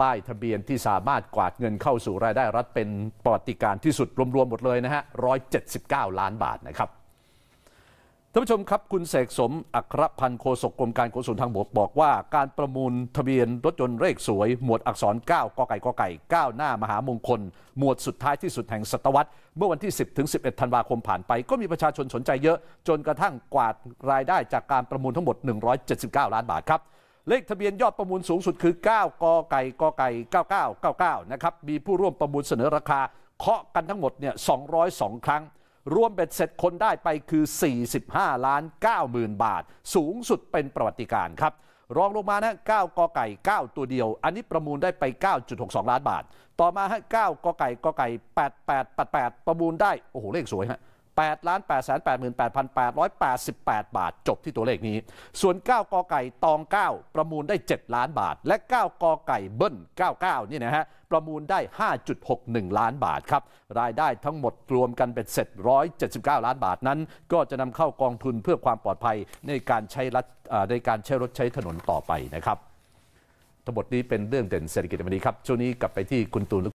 ป้ายทะเบียนที่สามารถกวาดเงินเข้าสู่รายได้รัฐเป็นปรติการที่สุดรวมๆ หมดเลยนะฮะ 179 ล้านบาทนะครับท่านผู้ชมครับคุณเสกสมอัครพันธ์โฆษกกรมการขนส่งทางบกบอกว่า การประมูลทะเบียนรถยนต์เลขสวยหมวดอักษร 9กไก่กไก่9หน้ามหามงคล หมวดสุดท้ายที่สุดแห่งศตวรรษเมื่อวันที่ 10ถึง11 ธันวาคมผ่านไปก็มีประชาชนสนใจเยอะจนกระทั่งกวาดรายได้จากการประมูลทั้งหมด 179 ล้านบาทครับเลขทะเบียนยอดประมูลสูงสุดคือ 9กไก่กไก่9999นะครับ มีผู้ร่วมประมูลเสนอราคาเคาะกันทั้งหมดเนี่ย202 ครั้ง รวมเป็นเสร็จคนได้ไปคือ 45 ล้าน90,000 บาท สูงสุดเป็นประวัติการครับ รองลงมานะ9กไก่ 9 ตัวเดียว อันนี้ประมูลได้ไป 9.62 ล้านบาท ต่อมาฮะ9กไก่กไก่8888 ประมูลได้ โอ้โห เลขสวยฮะ8ล้าน8 8 8 8 8 8 บาทจบที่ตัวเลขนี้ ส่วน 9กอไก่ตอง 9 ประมูลได้ 7 ล้านบาท และ 9กอไก่เบิ้ล99นี่นะฮะประมูลได้ 5.61 ล้านบาท ครับ รายได้ทั้งหมดรวมกันเป็นเสร็จ179 ล้านบาทนั้นก็จะนำเข้ากองทุนเพื่อความปลอดภัยในการใช้รถในการใช้รถใช้ถนนต่อไปนะครับ ทั้งหมดนี้เป็นเรื่องเด่นเศรษฐกิจ วันนี้ครับ ช่วงนี้กลับไปที่คุณตูน